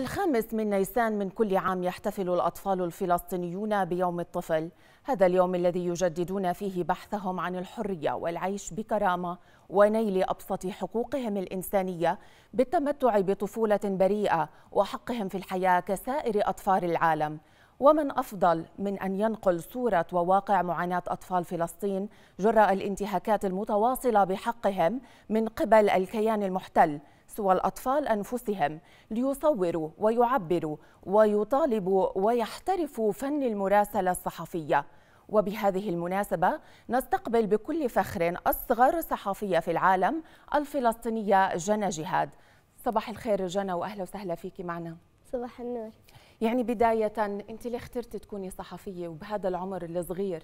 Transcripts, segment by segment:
الخامس من نيسان من كل عام يحتفل الأطفال الفلسطينيون بيوم الطفل هذا اليوم الذي يجددون فيه بحثهم عن الحرية والعيش بكرامة ونيل أبسط حقوقهم الإنسانية بالتمتع بطفولة بريئة وحقهم في الحياة كسائر أطفال العالم ومن أفضل من أن ينقل صورة وواقع معاناة أطفال فلسطين جراء الانتهاكات المتواصلة بحقهم من قبل الكيان المحتل سوى الأطفال أنفسهم ليصوروا ويعبروا ويطالبوا ويحترفوا فن المراسلة الصحفية وبهذه المناسبة نستقبل بكل فخر أصغر صحفية في العالم الفلسطينية جنى جهاد صباح الخير جنى وأهلا وسهلا فيك معنا صباح النور يعني بداية أنت اللي اخترت تكوني صحفية وبهذا العمر الصغير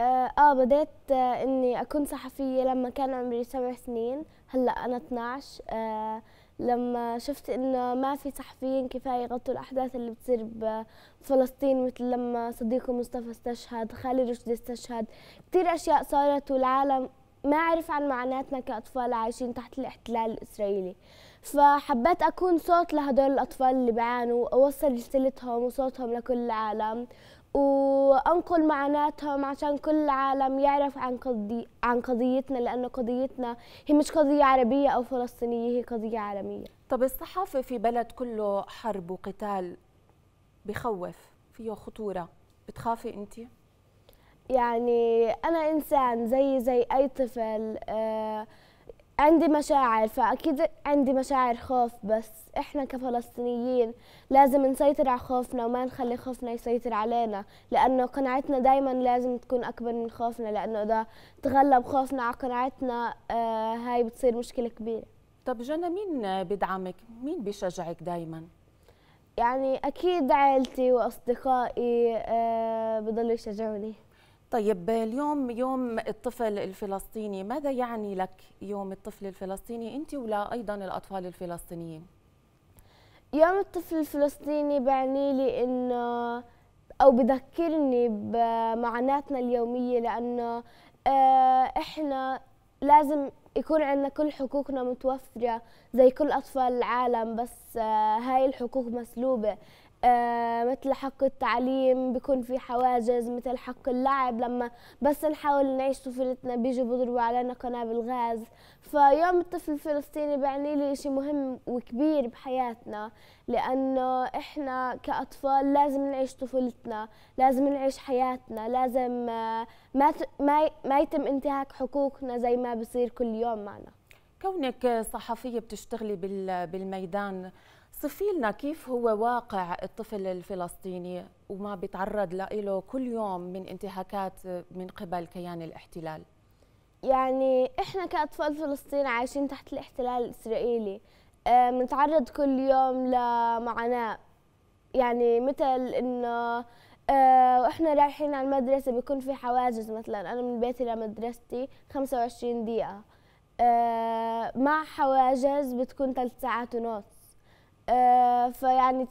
اه, آه، بديت آه اني اكون صحفيه لما كان عمري سبع سنين هلا انا 12 آه لما شفت انه ما في صحفيين كفايه يغطوا الاحداث اللي بتصير بفلسطين مثل لما صديقه مصطفى استشهد خالد رشدي استشهد كثير اشياء صارت والعالم ما عرف عن معاناتنا كأطفال عايشين تحت الاحتلال الإسرائيلي فحبيت أكون صوت لهدول الأطفال اللي بعانوا وأوصل رسالتهم وصوتهم لكل العالم وانقل معاناتهم عشان كل العالم يعرف عن قضي عن قضيتنا لانه قضيتنا هي مش قضيه عربيه او فلسطينيه هي قضيه عالميه طب الصحافه في بلد كله حرب وقتال بخوف فيه خطوره بتخافي انت يعني انا انسان زي زي اي طفل آه عندي مشاعر فأكيد عندي مشاعر خوف بس إحنا كفلسطينيين لازم نسيطر على خوفنا وما نخلي خوفنا يسيطر علينا لأنه قناعتنا دايما لازم تكون أكبر من خوفنا لأنه إذا تغلب خوفنا على قناعتنا آه هاي بتصير مشكلة كبيرة طب جنى مين بدعمك؟ مين بيشجعك دايما؟ يعني أكيد عائلتي وأصدقائي آه بضلوا يشجعوني طيب اليوم يوم الطفل الفلسطيني ماذا يعني لك يوم الطفل الفلسطيني أنت ولا أيضا الأطفال الفلسطينيين؟ يوم الطفل الفلسطيني بعني لي إنه أو بذكرني بمعاناتنا اليومية لأنه آه، إحنا لازم يكون عندنا كل حقوقنا متوفرة زي كل أطفال العالم بس آه، هاي الحقوق مسلوبة آه، مثل حق التعليم بيكون في حواجز مثل حق اللعب لما بس نحاول نعيش طفولتنا بيجوا بيضربوا علينا قنابل غاز فيوم الطفل الفلسطيني بيعني لي شيء مهم وكبير بحياتنا لأنه إحنا كأطفال لازم نعيش طفولتنا لازم نعيش حياتنا لازم آه، ما, ما, ما يتم انتهاك حقوقنا زي ما بصير كل يوم معنا كونك صحفية بتشتغلي بالميدان صفي لنا كيف هو واقع الطفل الفلسطيني وما بيتعرض له كل يوم من انتهاكات من قبل كيان الاحتلال يعني احنا كاطفال فلسطين عايشين تحت الاحتلال الاسرائيلي آه، بنتعرض كل يوم لمعاناه يعني مثل انه واحنا آه، رايحين على المدرسه بيكون في حواجز مثلا انا من بيتي لمدرستي 25 دقيقه آه، مع حواجز بتكون ثلاث ساعات ونص آه، فيعني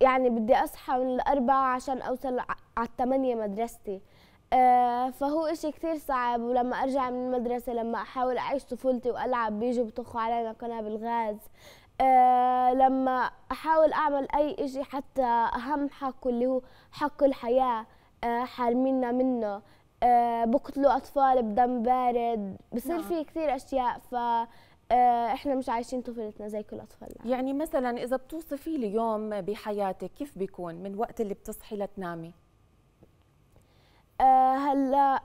يعني بدي اصحى من الاربعة عشان اوصل على الثمانية مدرستي آه، فهو اشي كثير صعب ولما ارجع من المدرسة لما احاول اعيش طفولتي والعب بيجوا بطخوا علينا قنابل غاز أه لما أحاول أعمل أي إشي حتى أهم حق اللي هو حق الحياة أه حارمينا منه أه بقتلوا أطفال بدم بارد بصير نعم. في كثير أشياء ف آه، احنا مش عايشين طفولتنا زي كل اطفالنا يعني مثلا اذا بتوصفي لي يوم بحياتك كيف بيكون من وقت اللي بتصحي لتنامي أه هلا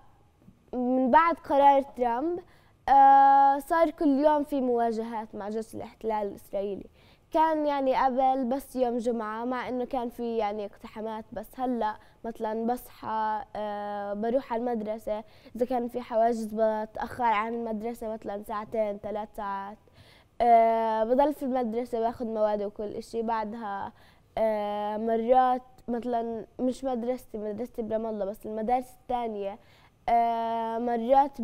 من بعد قرار ترامب أه صار كل يوم في مواجهات مع جيش الاحتلال الاسرائيلي كان يعني قبل بس يوم جمعه مع انه كان في يعني اقتحامات بس هلا مثلا بصحى آه، بروح على المدرسة إذا كان في حواجز بتأخر عن المدرسة مثلا ساعتين ثلاث ساعات آه، بضل في المدرسة باخذ مواد وكل إشي بعدها آه، مرات مثلا مش مدرستي مدرستي برام الله بس المدارس الثانية مرات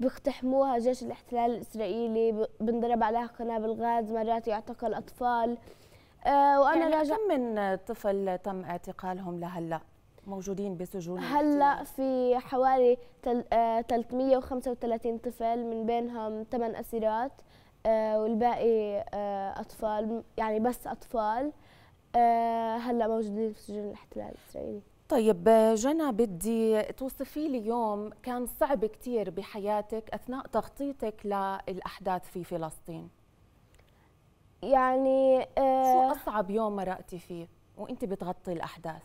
بيقتحموها جيش الاحتلال الإسرائيلي بنضرب عليها قنابل غاز مرات يعتقل أطفال آه، وانا يعني راجع كم من طفل تم اعتقالهم لهلا موجودين بسجون هلا في حوالي 335 آه، طفل من بينهم 8 اسيرات آه، والباقي اطفال يعني بس اطفال هلا موجودين في سجون الاحتلال الاسرائيلي طيب جنى بدي توصفي لي يوم كان صعب كثير بحياتك اثناء تغطيتك للاحداث في فلسطين يعني آه شو أصعب يوم مرقتي فيه وأنت بتغطي الأحداث؟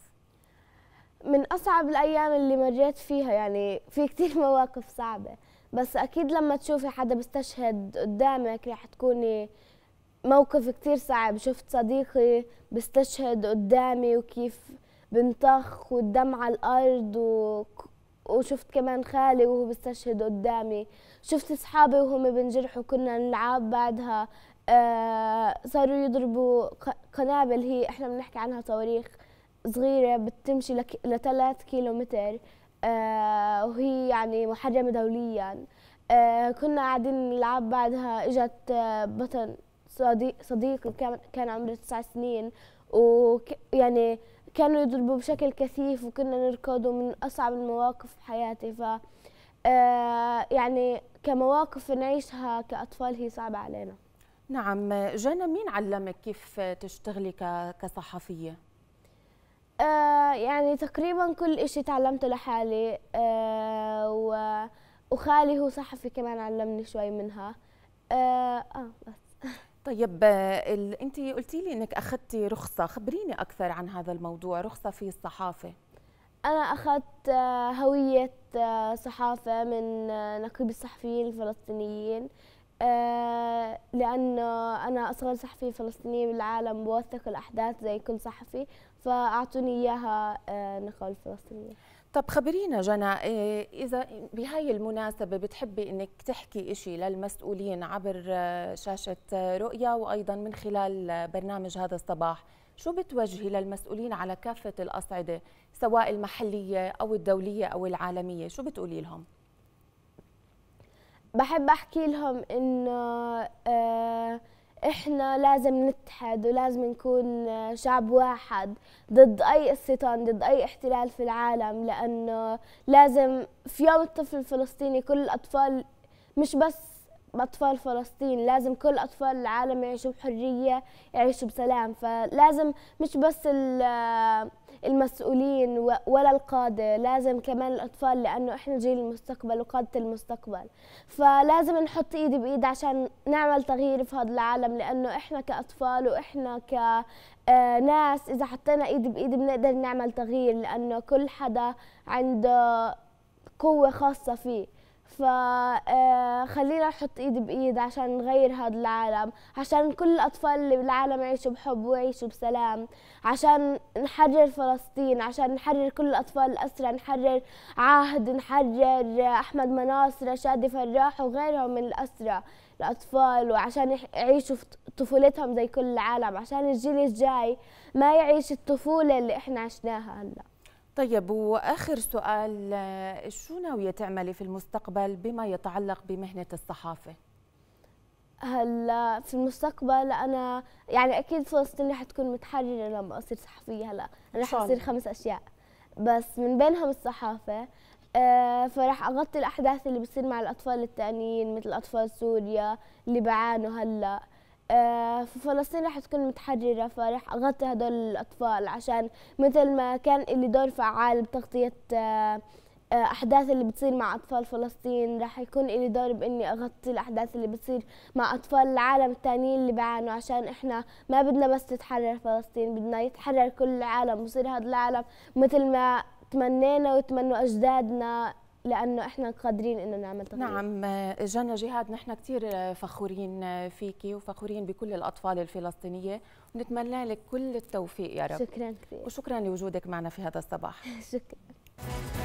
من أصعب الأيام اللي مريت فيها يعني في كتير مواقف صعبة بس أكيد لما تشوفي حدا بيستشهد قدامك رح تكوني موقف كتير صعب شفت صديقي بيستشهد قدامي وكيف بنطخ والدم على الأرض و... وشفت كمان خالي وهو بيستشهد قدامي شفت اصحابي وهم بنجرحوا كنا نلعب بعدها آه، صاروا يضربوا قنابل هي احنا بنحكي عنها صواريخ صغيرة بتمشي لثلاث كيلومتر آه، وهي يعني محرمة دوليا آه، كنا قاعدين نلعب بعدها اجت بطن صديق صديقي كان عمره تسع سنين ويعني كانوا يضربوا بشكل كثيف وكنا نركض ومن أصعب المواقف في حياتي ف يعني كمواقف نعيشها كأطفال هي صعبة علينا نعم جانا مين علمك كيف تشتغلي كصحفية؟ آه يعني تقريبا كل إشي تعلمته لحالي آه و... وخالي هو صحفي كمان علمني شوي منها آه, آه بس طيب انت قلتي لي انك اخذتي رخصه خبريني اكثر عن هذا الموضوع رخصه في الصحافه انا اخذت آه، هويه آه، صحافه من آه، نقيب الصحفيين الفلسطينيين لأنه لأن أنا أصغر صحفي فلسطيني بالعالم بوثق الأحداث زي كل صحفي فأعطوني إياها آه، نقل فلسطينية طب خبرينا جنى آه، إذا بهاي المناسبة بتحبي إنك تحكي إشي للمسؤولين عبر آه، شاشة رؤيا وأيضا من خلال برنامج هذا الصباح شو بتوجهي للمسؤولين على كافة الأصعدة سواء المحلية أو الدولية أو العالمية شو بتقولي لهم؟ بحب احكي لهم انه آه، احنا لازم نتحد ولازم نكون آه، شعب واحد ضد اي استيطان ضد اي احتلال في العالم لانه لازم في يوم الطفل الفلسطيني كل الاطفال مش بس أطفال فلسطين لازم كل أطفال العالم يعيشوا بحرية يعيشوا بسلام فلازم مش بس آه، المسؤولين ولا القادة لازم كمان الأطفال لأنه إحنا جيل المستقبل وقادة المستقبل فلازم نحط إيدي بإيد عشان نعمل تغيير في هذا العالم لأنه إحنا كأطفال وإحنا ك آه، ناس إذا حطينا إيد بإيد بنقدر نعمل تغيير لأنه كل حدا عنده قوة خاصة فيه فخلينا آه، نحط ايد بايد عشان نغير هذا العالم عشان كل الاطفال اللي بالعالم يعيشوا بحب ويعيشوا بسلام عشان نحرر فلسطين عشان نحرر كل الاطفال الاسرى نحرر عهد نحرر احمد مناصر شادي فراح وغيرهم من الاسرى الاطفال وعشان يعيشوا طفولتهم زي كل العالم عشان الجيل الجاي ما يعيش الطفوله اللي احنا عشناها هلا طيب واخر سؤال آه، شو ناويه تعملي في المستقبل بما يتعلق بمهنه الصحافه؟ هلا في المستقبل انا يعني اكيد فرصتي اني حتكون متحرره لما اصير صحفيه هلا انا رح اصير خمس اشياء بس من بينهم الصحافه آه، فراح اغطي الاحداث اللي بتصير مع الاطفال التانيين مثل اطفال سوريا اللي بعانوا هلا آه، فلسطين راح تكون متحررة فراح أغطي هدول الأطفال عشان مثل ما كان اللي دور فعال بتغطية آه، آه، أحداث اللي بتصير مع أطفال فلسطين راح يكون إلي دور بإني أغطي الأحداث اللي بتصير مع أطفال العالم التانيين اللي بعانوا عشان إحنا ما بدنا بس تتحرر فلسطين بدنا يتحرر كل العالم ويصير هذا العالم مثل ما تمنينا وتمنوا أجدادنا لانه احنا قادرين انه نعمل تغيير نعم جنى جهاد نحن كثير فخورين فيكي وفخورين بكل الاطفال الفلسطينيه ونتمنى لك كل التوفيق يا رب شكرا كثير وشكرا لوجودك معنا في هذا الصباح شكرا